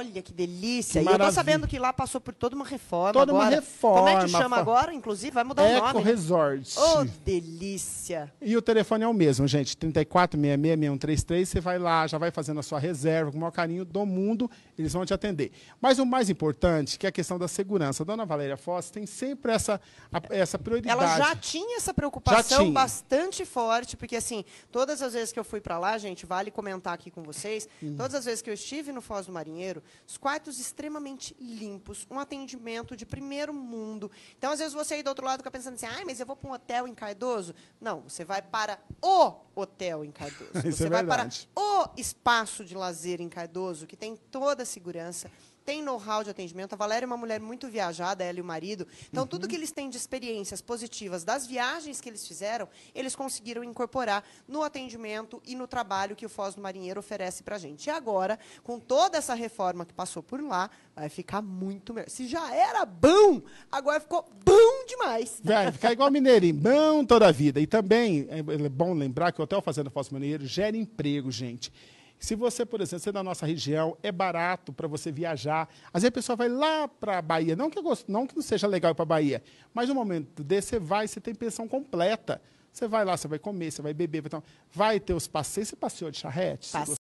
Olha que delícia. Que e eu tô sabendo que lá passou por toda uma reforma. Toda agora. uma reforma. Como é que chama agora? Inclusive, vai mudar Eco o nome. Eco né? Resort. Oh, delícia. E o telefone é o mesmo, gente. 34666133. Você vai lá, já vai fazendo a sua reserva, com o maior carinho do mundo. Eles vão te atender. Mas o mais importante, que é a questão da segurança. A dona Valéria Foz tem sempre essa, a, essa prioridade. Ela já tinha essa preocupação tinha. bastante forte, porque assim, todas as vezes que eu fui para lá, gente, vale comentar aqui com vocês, hum. todas as vezes que eu estive no Foz do Marinheiro, os quartos extremamente limpos, um atendimento de primeiro mundo. Então, às vezes, você aí do outro lado fica pensando assim, ah, mas eu vou para um hotel em Cardoso. Não, você vai para o hotel em Cardoso. você é vai para o espaço de lazer em Cardoso, que tem toda a segurança, tem know-how de atendimento. A Valéria é uma mulher muito viajada, ela e o marido. Então, uhum. tudo que eles têm de experiências positivas das viagens que eles fizeram, eles conseguiram incorporar no atendimento e no trabalho que o Foz do Marinheiro oferece para a gente. E agora, com toda essa reforma que passou por lá, vai ficar muito melhor. Se já era bom, agora ficou bom demais. Vai ficar igual mineirinho, bom toda a vida. E também é, é bom lembrar que o Hotel Fazenda Foz do Marinheiro gera emprego, gente. Se você, por exemplo, você é da nossa região, é barato para você viajar. Às vezes a pessoa vai lá para a Bahia, não que, é não que não seja legal ir para a Bahia, mas no momento desse você vai, você tem pensão completa. Você vai lá, você vai comer, você vai beber, vai, vai ter os passeios. Você passeou de charrete? Passei.